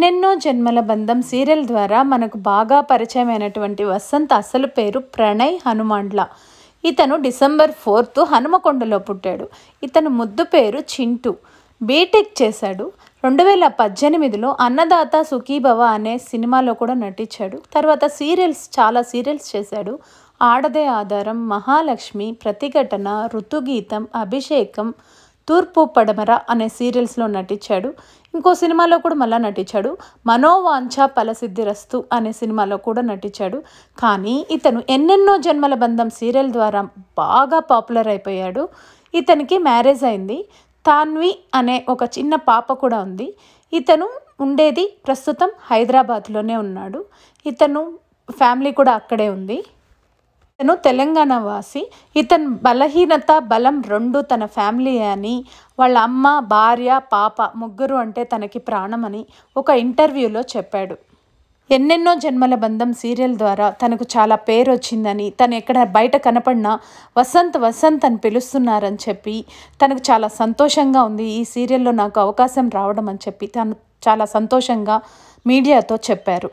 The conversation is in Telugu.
ఎన్నెన్నో జన్మల బంధం సీరియల్ ద్వారా మనకు బాగా పరిచయమైనటువంటి వసంత్ అసలు పేరు ప్రణయ్ హనుమాండ్ల ఇతను డిసెంబర్ ఫోర్త్ హనుమకొండలో పుట్టాడు ఇతను ముద్దు పేరు చింటూ బీటెక్ చేశాడు రెండు వేల పద్దెనిమిదిలో అన్నదాత సుఖీభవ అనే సినిమాలో కూడా నటించాడు తర్వాత సీరియల్స్ చాలా సీరియల్స్ చేశాడు ఆడదే ఆధారం మహాలక్ష్మి ప్రతిఘటన ఋతుగీతం అభిషేకం తూర్పు పడమర అనే సీరియల్స్లో నటించాడు ఇంకో సినిమాలో కూడా మళ్ళీ నటించాడు మనోవాంఛ పలసిద్ధిరస్తు అనే సినిమాలో కూడా నటించాడు కానీ ఇతను ఎన్నెన్నో జన్మల బంధం సీరియల్ ద్వారా బాగా పాపులర్ అయిపోయాడు ఇతనికి మ్యారేజ్ అయింది తాన్వి అనే ఒక చిన్న పాప కూడా ఉంది ఇతను ఉండేది ప్రస్తుతం హైదరాబాద్లోనే ఉన్నాడు ఇతను ఫ్యామిలీ కూడా అక్కడే ఉంది ఇతను తెలంగాణ వాసి ఇతను బలహీనత బలం రెండు తన ఫ్యామిలీ అని వాళ్ళ అమ్మ భార్య పాప ముగ్గురు అంటే తనకి ప్రాణమని ఒక ఇంటర్వ్యూలో చెప్పాడు ఎన్నెన్నో జన్మల బంధం సీరియల్ ద్వారా తనకు చాలా పేరు వచ్చిందని తను ఎక్కడ బయట కనపడినా వసంత్ వసంత్ అని పిలుస్తున్నారని చెప్పి తనకు చాలా సంతోషంగా ఉంది ఈ సీరియల్లో నాకు అవకాశం రావడం అని చెప్పి తను చాలా సంతోషంగా మీడియాతో చెప్పారు